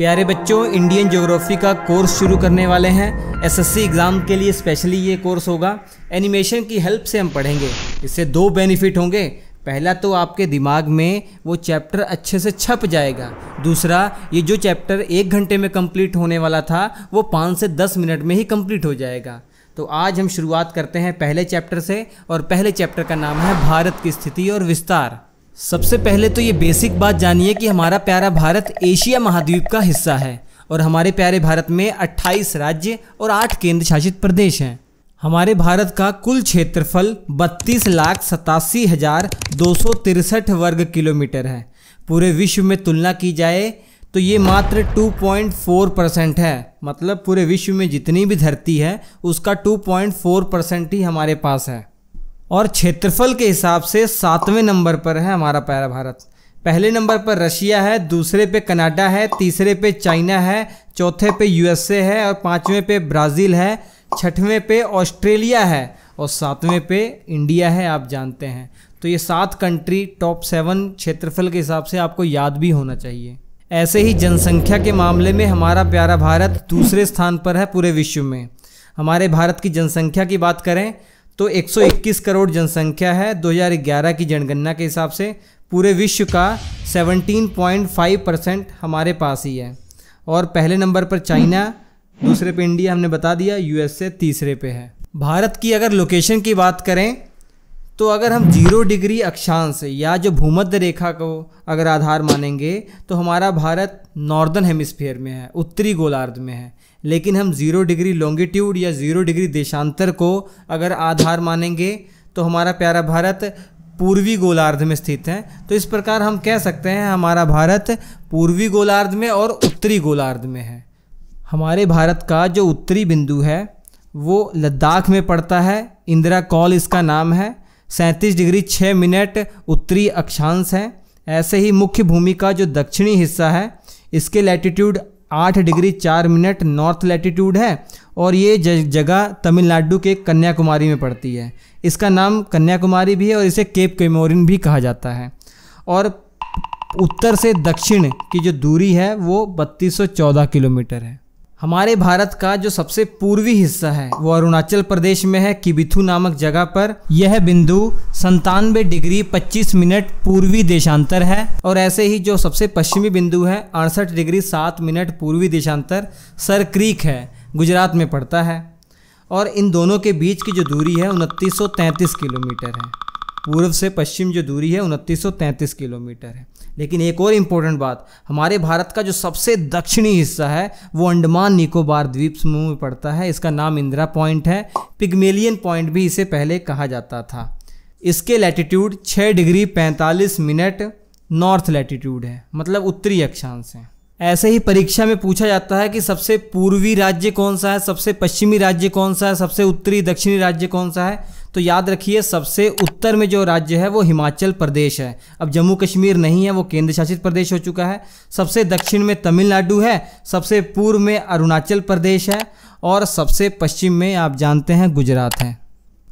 प्यारे बच्चों Indian geography का कोर्स शुरू करने वाले हैं एसएससी एग्ज़ाम के लिए स्पेशली ये कोर्स होगा एनिमेशन की हेल्प से हम पढ़ेंगे इससे दो बेनिफिट होंगे पहला तो आपके दिमाग में वो चैप्टर अच्छे से छप जाएगा दूसरा ये जो चैप्टर एक घंटे में कंप्लीट होने वाला था वो पाँच से दस मिनट में ही कंप्लीट हो जाएगा तो आज हम शुरुआत करते हैं पहले चैप्टर से और पहले चैप्टर का नाम है भारत की स्थिति और विस्तार सबसे पहले तो ये बेसिक बात जानिए कि हमारा प्यारा भारत एशिया महाद्वीप का हिस्सा है और हमारे प्यारे भारत में 28 राज्य और 8 केंद्र शासित प्रदेश हैं हमारे भारत का कुल क्षेत्रफल बत्तीस लाख सतासी हज़ार दो सौ तिरसठ वर्ग किलोमीटर है पूरे विश्व में तुलना की जाए तो ये मात्र 2.4 परसेंट है मतलब पूरे विश्व में जितनी भी धरती है उसका 2.4 परसेंट ही हमारे पास है और क्षेत्रफल के हिसाब से सातवें नंबर पर है हमारा प्यारा भारत पहले नंबर पर रशिया है दूसरे पे कनाडा है तीसरे पे चाइना है चौथे पे यूएसए है और पाँचवें पे ब्राज़ील है छठवें पे ऑस्ट्रेलिया है और सातवें पे इंडिया है आप जानते हैं तो ये सात कंट्री टॉप सेवन क्षेत्रफल के हिसाब से आपको याद भी होना चाहिए ऐसे ही जनसंख्या के मामले में हमारा प्यारा भारत दूसरे स्थान पर है पूरे विश्व में हमारे भारत की जनसंख्या की बात करें तो 121 करोड़ जनसंख्या है 2011 की जनगणना के हिसाब से पूरे विश्व का 17.5 परसेंट हमारे पास ही है और पहले नंबर पर चाइना दूसरे पे इंडिया हमने बता दिया यूएसए तीसरे पे है भारत की अगर लोकेशन की बात करें तो अगर हम जीरो डिग्री अक्षांश या जो भूमध्य रेखा को अगर आधार मानेंगे तो हमारा भारत नॉर्दर्न हेमिस्फीयर में है उत्तरी गोलार्ध में है लेकिन हम जीरो डिग्री लॉन्गिट्यूड या जीरो डिग्री देशांतर को अगर आधार मानेंगे तो हमारा प्यारा भारत पूर्वी गोलार्ध में स्थित है तो इस प्रकार हम कह सकते हैं हमारा भारत पूर्वी गोलार्ध में और उत्तरी गोलार्ध में है हमारे भारत का जो उत्तरी बिंदु है वो लद्दाख में पड़ता है इंदिरा कॉल इसका नाम है सैंतीस डिग्री छः मिनट उत्तरी अक्षांश है ऐसे ही मुख्य भूमि का जो दक्षिणी हिस्सा है इसके लैटिट्यूड आठ डिग्री चार मिनट नॉर्थ लैटिट्यूड है और ये जगह तमिलनाडु के कन्याकुमारी में पड़ती है इसका नाम कन्याकुमारी भी है और इसे केप केमोरिन भी कहा जाता है और उत्तर से दक्षिण की जो दूरी है वो बत्तीस किलोमीटर है हमारे भारत का जो सबसे पूर्वी हिस्सा है वो अरुणाचल प्रदेश में है किबिथु नामक जगह पर यह बिंदु संतानवे डिग्री 25 मिनट पूर्वी देशांतर है और ऐसे ही जो सबसे पश्चिमी बिंदु है अड़सठ डिग्री सात मिनट पूर्वी देशांतर सर क्रीक है गुजरात में पड़ता है और इन दोनों के बीच की जो दूरी है उनतीस किलोमीटर है पूर्व से पश्चिम जो दूरी है उनतीस किलोमीटर है लेकिन एक और इम्पोर्टेंट बात हमारे भारत का जो सबसे दक्षिणी हिस्सा है वो अंडमान निकोबार द्वीप समूह में पड़ता है इसका नाम इंदिरा पॉइंट है पिगमेलियन पॉइंट भी इसे पहले कहा जाता था इसके latitude 6 degree 45 minute north latitude है मतलब उत्तरी अक्षांश है ऐसे ही परीक्षा में पूछा जाता है कि सबसे पूर्वी राज्य कौन सा है सबसे पश्चिमी राज्य कौन सा है सबसे उत्तरी दक्षिणी राज्य कौन सा है तो याद रखिए सबसे उत्तर में जो राज्य है वो हिमाचल प्रदेश है अब जम्मू कश्मीर नहीं है वो केंद्र शासित प्रदेश हो चुका है सबसे दक्षिण में तमिलनाडु है सबसे पूर्व में अरुणाचल प्रदेश है और सबसे पश्चिम में आप जानते हैं गुजरात है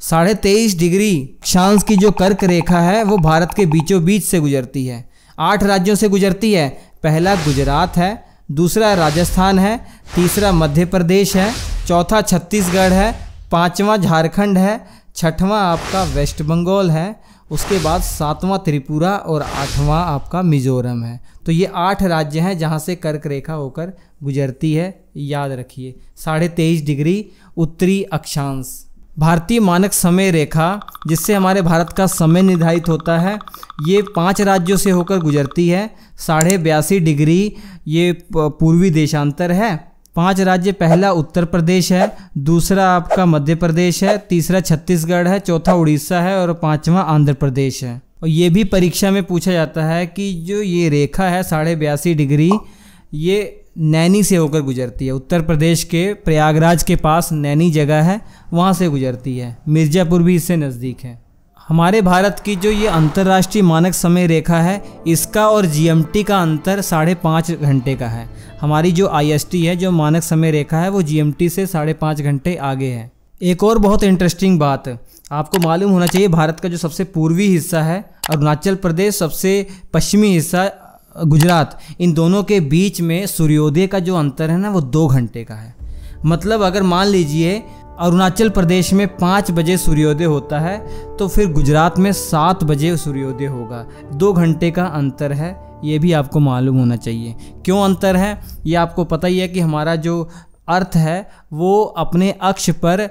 साढ़े तेईस डिग्री शांस की जो कर्क रेखा है वो भारत के बीचों बीच से गुजरती है आठ राज्यों से गुजरती है पहला गुजरात है दूसरा राजस्थान है तीसरा मध्य प्रदेश है चौथा छत्तीसगढ़ है पांचवा झारखंड है छठवां आपका वेस्ट बंगाल है उसके बाद सातवां त्रिपुरा और आठवां आपका मिजोरम है तो ये आठ राज्य हैं जहाँ से कर्क रेखा होकर गुजरती है याद रखिए साढ़े तेईस डिग्री उत्तरी अक्षांश भारतीय मानक समय रेखा जिससे हमारे भारत का समय निर्धारित होता है ये पांच राज्यों से होकर गुजरती है साढ़े बयासी डिग्री ये पूर्वी देशांतर है पांच राज्य पहला उत्तर प्रदेश है दूसरा आपका मध्य प्रदेश है तीसरा छत्तीसगढ़ है चौथा उड़ीसा है और पांचवा आंध्र प्रदेश है और ये भी परीक्षा में पूछा जाता है कि जो ये रेखा है साढ़े बयासी डिग्री ये नैनी से होकर गुजरती है उत्तर प्रदेश के प्रयागराज के पास नैनी जगह है वहाँ से गुजरती है मिर्ज़ापुर भी इससे नज़दीक है हमारे भारत की जो ये अंतर्राष्ट्रीय मानक समय रेखा है इसका और जीएमटी का अंतर साढ़े पाँच घंटे का है हमारी जो आईएसटी है जो मानक समय रेखा है वो जीएमटी से साढ़े पाँच घंटे आगे है एक और बहुत इंटरेस्टिंग बात आपको मालूम होना चाहिए भारत का जो सबसे पूर्वी हिस्सा है अरुणाचल प्रदेश सबसे पश्चिमी हिस्सा गुजरात इन दोनों के बीच में सूर्योदय का जो अंतर है ना वो दो घंटे का है मतलब अगर मान लीजिए अरुणाचल प्रदेश में पाँच बजे सूर्योदय होता है तो फिर गुजरात में सात बजे सूर्योदय होगा दो घंटे का अंतर है ये भी आपको मालूम होना चाहिए क्यों अंतर है ये आपको पता ही है कि हमारा जो अर्थ है वो अपने अक्ष पर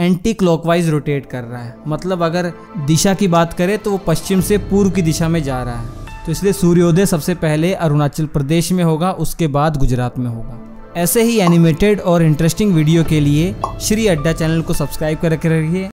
एंटी क्लॉकवाइज रोटेट कर रहा है मतलब अगर दिशा की बात करें तो वो पश्चिम से पूर्व की दिशा में जा रहा है तो इसलिए सूर्योदय सबसे पहले अरुणाचल प्रदेश में होगा उसके बाद गुजरात में होगा ऐसे ही एनिमेटेड और इंटरेस्टिंग वीडियो के लिए श्री अड्डा चैनल को सब्सक्राइब करके रखिए